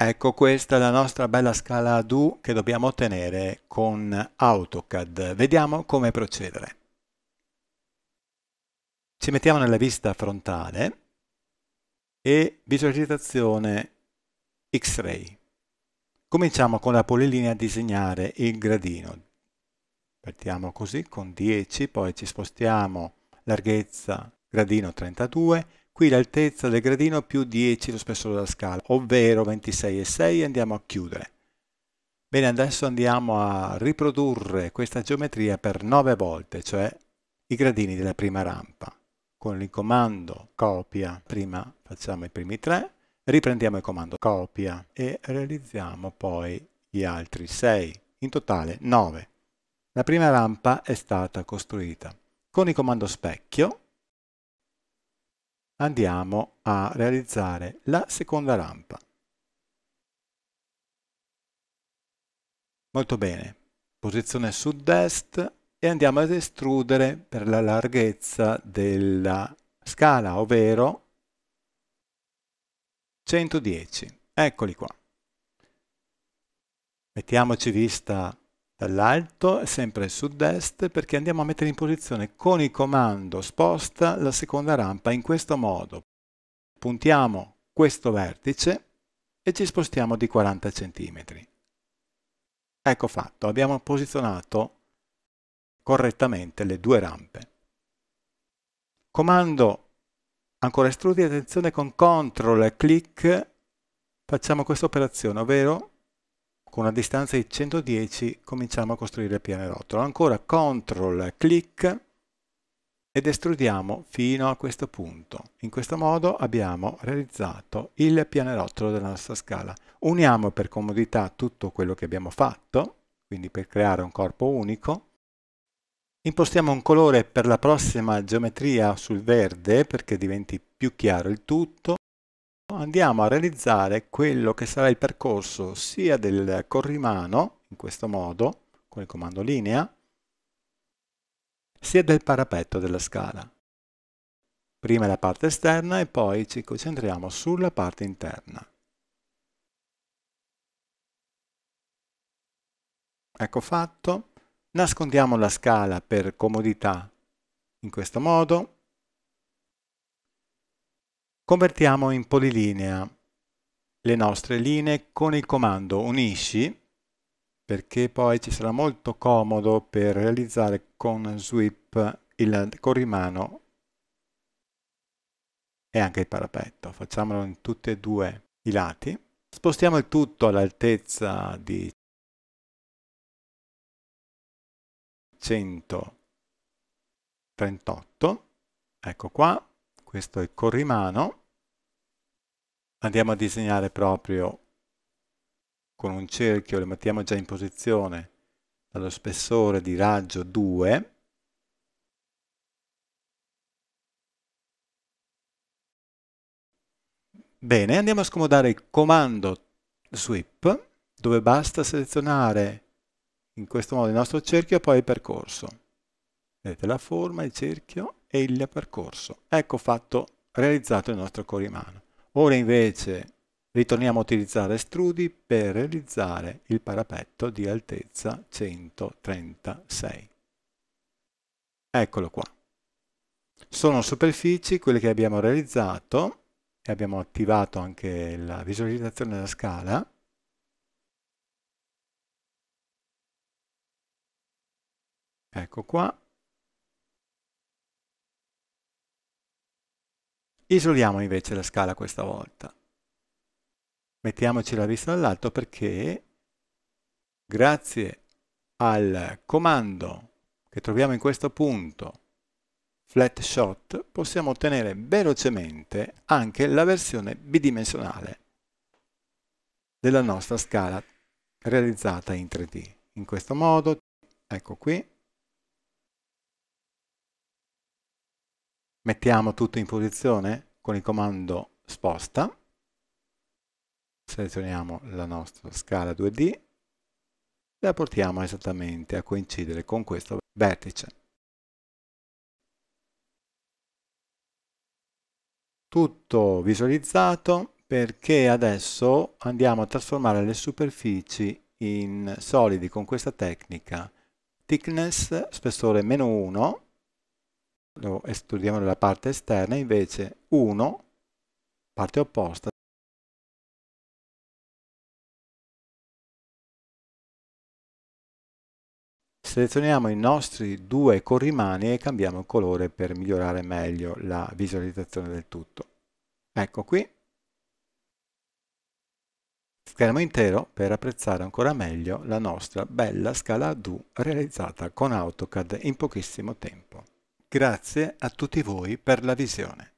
Ecco questa è la nostra bella scala a che dobbiamo ottenere con AutoCAD. Vediamo come procedere. Ci mettiamo nella vista frontale e visualizzazione X-Ray. Cominciamo con la polilinea a disegnare il gradino. Partiamo così con 10, poi ci spostiamo larghezza gradino 32, qui l'altezza del gradino più 10 lo spessore della scala, ovvero 26,6 e andiamo a chiudere. Bene, adesso andiamo a riprodurre questa geometria per 9 volte, cioè i gradini della prima rampa. Con il comando copia, prima facciamo i primi tre, riprendiamo il comando copia e realizziamo poi gli altri 6, in totale 9. La prima rampa è stata costruita. Con il comando specchio andiamo a realizzare la seconda rampa. Molto bene, posizione sud-est e andiamo ad estrudere per la larghezza della scala, ovvero 110. Eccoli qua. Mettiamoci vista dall'alto, sempre sud-est, perché andiamo a mettere in posizione con il comando sposta la seconda rampa in questo modo. Puntiamo questo vertice e ci spostiamo di 40 cm. Ecco fatto, abbiamo posizionato correttamente le due rampe. Comando ancora estrudi, attenzione con CTRL e clic, facciamo questa operazione, ovvero con una distanza di 110 cominciamo a costruire il pianerottolo. Ancora CTRL, CLICK ed estrudiamo fino a questo punto. In questo modo abbiamo realizzato il pianerottolo della nostra scala. Uniamo per comodità tutto quello che abbiamo fatto, quindi per creare un corpo unico. Impostiamo un colore per la prossima geometria sul verde perché diventi più chiaro il tutto andiamo a realizzare quello che sarà il percorso sia del corrimano, in questo modo, con il comando linea, sia del parapetto della scala. Prima la parte esterna e poi ci concentriamo sulla parte interna. Ecco fatto. Nascondiamo la scala per comodità in questo modo Convertiamo in polilinea le nostre linee con il comando unisci perché poi ci sarà molto comodo per realizzare con sweep il corrimano e anche il parapetto. Facciamolo in tutti e due i lati. Spostiamo il tutto all'altezza di 138. Ecco qua, questo è il corrimano, andiamo a disegnare proprio con un cerchio, lo mettiamo già in posizione dallo spessore di raggio 2, Bene, andiamo a scomodare il comando sweep, dove basta selezionare in questo modo il nostro cerchio e poi il percorso. Vedete la forma, il cerchio, e il percorso. Ecco fatto, realizzato il nostro corimano. Ora invece ritorniamo a utilizzare strudi per realizzare il parapetto di altezza 136. Eccolo qua. Sono superfici quelle che abbiamo realizzato e abbiamo attivato anche la visualizzazione della scala. Ecco qua, Isoliamo invece la scala questa volta. Mettiamoci la vista dall'alto perché grazie al comando che troviamo in questo punto flat shot possiamo ottenere velocemente anche la versione bidimensionale della nostra scala realizzata in 3D. In questo modo, ecco qui, Mettiamo tutto in posizione con il comando sposta. Selezioniamo la nostra scala 2D e la portiamo esattamente a coincidere con questo vertice. Tutto visualizzato perché adesso andiamo a trasformare le superfici in solidi con questa tecnica thickness spessore meno 1 lo escludiamo dalla parte esterna, invece 1, parte opposta, Selezioniamo i nostri due corrimani e cambiamo il colore per migliorare meglio la visualizzazione del tutto. Ecco qui. Schermo intero per apprezzare ancora meglio la nostra bella scala DU realizzata con AutoCAD in pochissimo tempo. Grazie a tutti voi per la visione.